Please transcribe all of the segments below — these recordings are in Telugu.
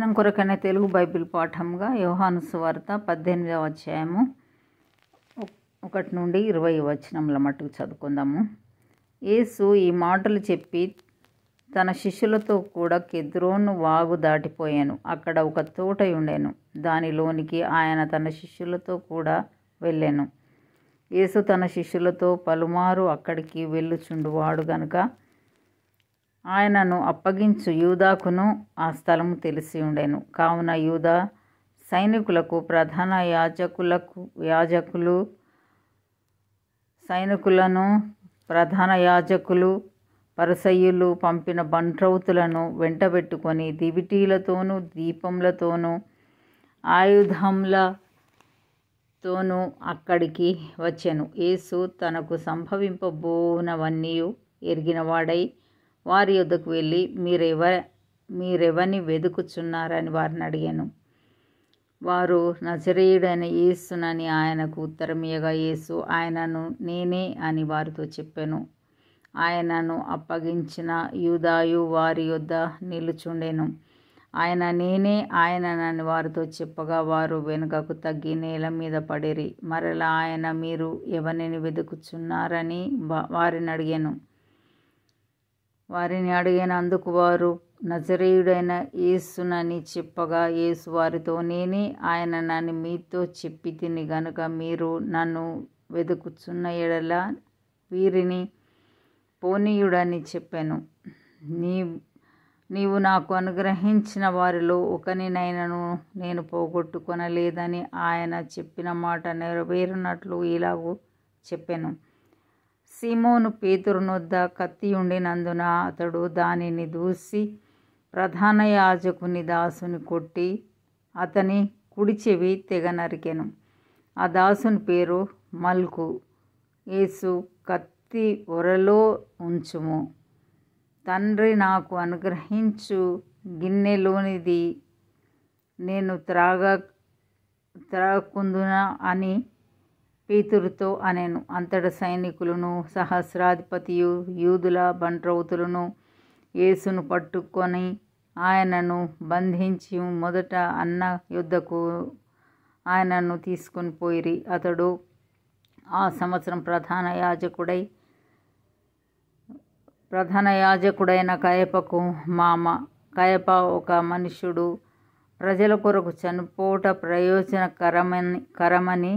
మనం కొరకనే తెలుగు బైబిల్ పాఠంగా యోహాను సువార్త పద్దెనిమిదవ అధ్యాయము ఒకటి నుండి ఇరవై వచనముల మట్టుకు చదువుకుందాము యేసు ఈ మాటలు చెప్పి తన శిష్యులతో కూడా కెద్రోను వాగు దాటిపోయాను అక్కడ ఒక తోట ఉండాను దానిలోనికి ఆయన తన శిష్యులతో కూడా వెళ్ళాను యేసు తన శిష్యులతో పలుమారు అక్కడికి వెళ్ళుచుండువాడు గనుక ఆయనను అప్పగించు యూదాకును ఆ స్థలము తెలిసి ఉండెను కావున యూదా సైనికులకు ప్రధాన యాజకులకు యాజకులు సైనికులను ప్రధాన యాజకులు పరసయ్యులు పంపిన బంట్రౌతులను వెంటబెట్టుకొని దివిటీలతోనూ దీపంలతోనూ ఆయుధంలతోనూ అక్కడికి వచ్చాను యేసు తనకు సంభవింపబోనవన్నీ ఎరిగినవాడై వారి యొద్దకు వెళ్ళి మీరెవ మీరెవని వెదుకుచున్నారని వారిని అడిగాను వారు నజరేయుడైన యేసునని ఆయనకు ఉత్తరమీయగా యేసు ఆయనను నేనే అని వారితో చెప్పాను ఆయనను అప్పగించిన యూదాయు వారి యొద్ద నిలుచుండెను ఆయన నేనే ఆయననని వారితో చెప్పగా వారు వెనుకకు తగ్గి నేల మీద పడిరి మరలా ఆయన మీరు ఎవరిని వెతుకుచున్నారని వారిని అడిగాను వారిని అడిగినందుకు వారు నజరేయుడైన యేసునని చెప్పగా యేసు వారితో నేనే ఆయన నన్ను మీతో చెప్పి తిని గనుక మీరు నన్ను వెతుకుచున్న ఎడల వీరిని పోనీయుడని చెప్పాను నీ నీవు నాకు అనుగ్రహించిన వారిలో ఒకనినైనను నేను పోగొట్టుకొనలేదని ఆయన చెప్పిన మాట నెరవేరినట్లు ఇలాగూ చెప్పాను సిమోను పేతురునొద్ద కత్తి ఉండినందున అతడు దానిని దూసి ప్రధాన యాజకుని దాసుని కొట్టి అతని కుడి చెవి తెగ నరికెను ఆ దాసుని పేరు మల్కు యేసు కత్తి ఒరలో ఉంచుము తండ్రి నాకు అనుగ్రహించు గిన్నెలోనిది నేను త్రాగ త్రాగకుందున అని పీతురుతో అనెను అంతట సైనికులను సహస్రాధిపతియు యూదుల బంట్రౌతులను యేసును పట్టుకొని ఆయనను బంధించి మొదట అన్న యుద్ధకు ఆయనను తీసుకొని పోయిరి అతడు ఆ సంవత్సరం ప్రధాన యాజకుడై ప్రధాన యాజకుడైన కయపకు మామ కయప ఒక మనుషుడు ప్రజల కొరకు చనిపోట ప్రయోజనకరమని కరమని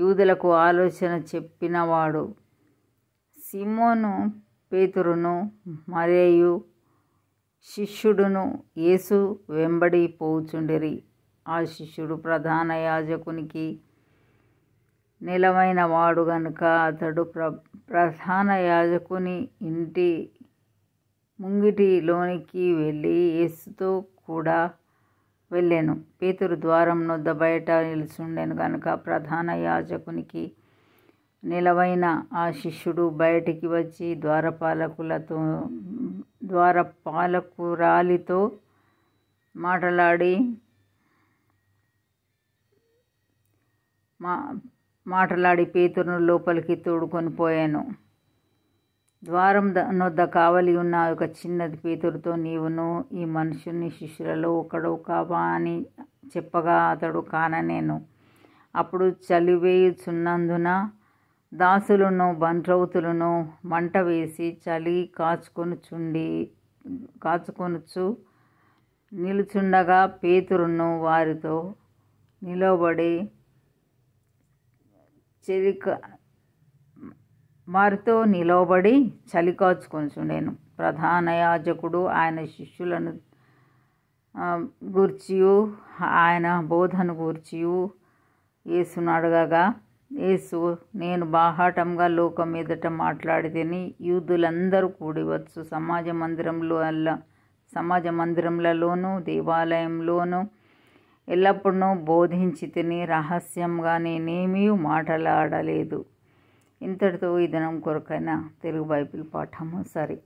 యూదులకు ఆలోచన చెప్పినవాడు సిమోను పేతురును మరియు శిష్యుడును యేసు వెంబడి పోచుండిరి ఆ శిష్యుడు ప్రధాన యాజకునికి నిలవైన వాడు గనుక అతడు ప్ర ప్రధాన యాజకుని ఇంటి ముంగిటిలోనికి వెళ్ళి యేసుతో కూడా వెళ్ళాను పేతురు ద్వారం నొద్ద బయట నిలుచుండెను కనుక ప్రధాన యాజకునికి నిలవైన ఆ శిష్యుడు బయటికి వచ్చి ద్వారపాలకులతో ద్వారపాలకురాలితో మాట్లాడి మా మాట్లాడి పేతురును లోపలికి తోడుకొని పోయాను ద్వారం నొద్ద కావలి ఉన్న ఒక చిన్నది పేతురుతో నీవును ఈ మనుషుని శిష్యులలో ఒకడు కావా అని చెప్పగా అతడు కాననేను అప్పుడు చలివేయుచున్నందున దాసులను బంట్రౌతులను మంట వేసి చలి కాచుకొనుచుండి కాచుకొనుచు నిలుచుండగా పేతురును వారితో నిలబడి చెలిక వారితో నిలవబడి చలికాచుకొనిచుండెను ప్రధాన యాజకుడు ఆయన శిష్యులను గూర్చియు ఆయన బోధను గూర్చియు యేసును అడగగా యేసు నేను బాహాటంగా లోకం మీదట మాట్లాడితేని యూదులందరూ కూడివచ్చు సమాజ మందిరంలో అల్ల సమాజ మందిరంలలోనూ దేవాలయంలోనూ ఎల్లప్పుడూ బోధించి తిని రహస్యంగా నేనేమీ మాట్లాడలేదు ఇంతటితో ఈ దినం కొరకైన తెలుగు బైబిల్ పాఠము సరే